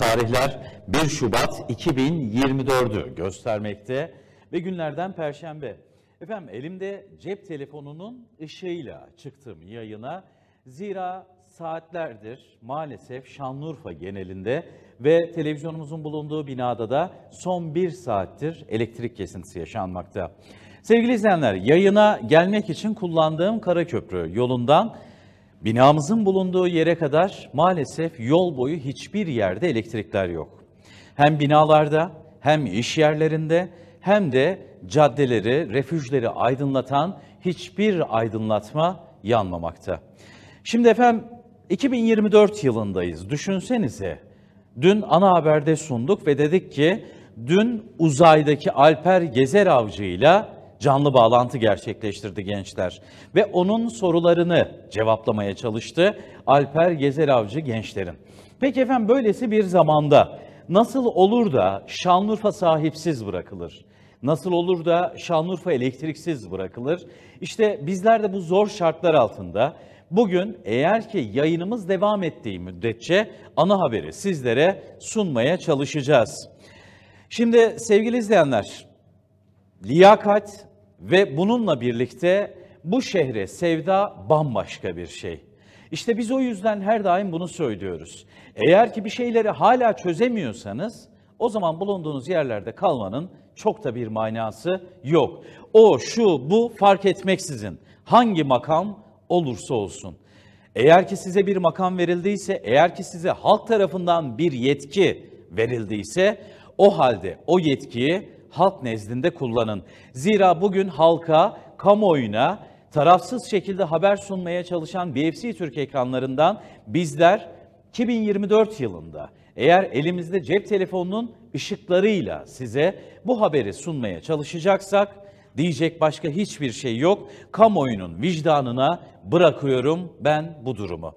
Tarihler 1 Şubat 2024'ü göstermekte ve günlerden Perşembe. Efendim elimde cep telefonunun ışığıyla çıktım yayına. Zira saatlerdir maalesef Şanlıurfa genelinde ve televizyonumuzun bulunduğu binada da son bir saattir elektrik kesintisi yaşanmakta. Sevgili izleyenler yayına gelmek için kullandığım Karaköprü yolundan Binamızın bulunduğu yere kadar maalesef yol boyu hiçbir yerde elektrikler yok. Hem binalarda hem iş yerlerinde hem de caddeleri, refüjleri aydınlatan hiçbir aydınlatma yanmamakta. Şimdi efendim 2024 yılındayız. Düşünsenize. Dün ana haberde sunduk ve dedik ki dün uzaydaki Alper Gezer avcıyla ile canlı bağlantı gerçekleştirdi gençler ve onun sorularını cevaplamaya çalıştı Alper Gezelavcı gençlerin. Peki efendim böylesi bir zamanda nasıl olur da Şanlıurfa sahipsiz bırakılır? Nasıl olur da Şanlıurfa elektriksiz bırakılır? İşte bizler de bu zor şartlar altında bugün eğer ki yayınımız devam ettiği müddetçe ana haberi sizlere sunmaya çalışacağız. Şimdi sevgili izleyenler, liyakat ve bununla birlikte bu şehre sevda bambaşka bir şey. İşte biz o yüzden her daim bunu söylüyoruz. Eğer ki bir şeyleri hala çözemiyorsanız o zaman bulunduğunuz yerlerde kalmanın çok da bir manası yok. O, şu, bu fark etmeksizin hangi makam olursa olsun. Eğer ki size bir makam verildiyse, eğer ki size halk tarafından bir yetki verildiyse o halde o yetkiyi halk nezdinde kullanın. Zira bugün halka, kamuoyuna tarafsız şekilde haber sunmaya çalışan BFC Türk ekranlarından bizler 2024 yılında eğer elimizde cep telefonunun ışıklarıyla size bu haberi sunmaya çalışacaksak diyecek başka hiçbir şey yok. Kamuoyunun vicdanına bırakıyorum ben bu durumu.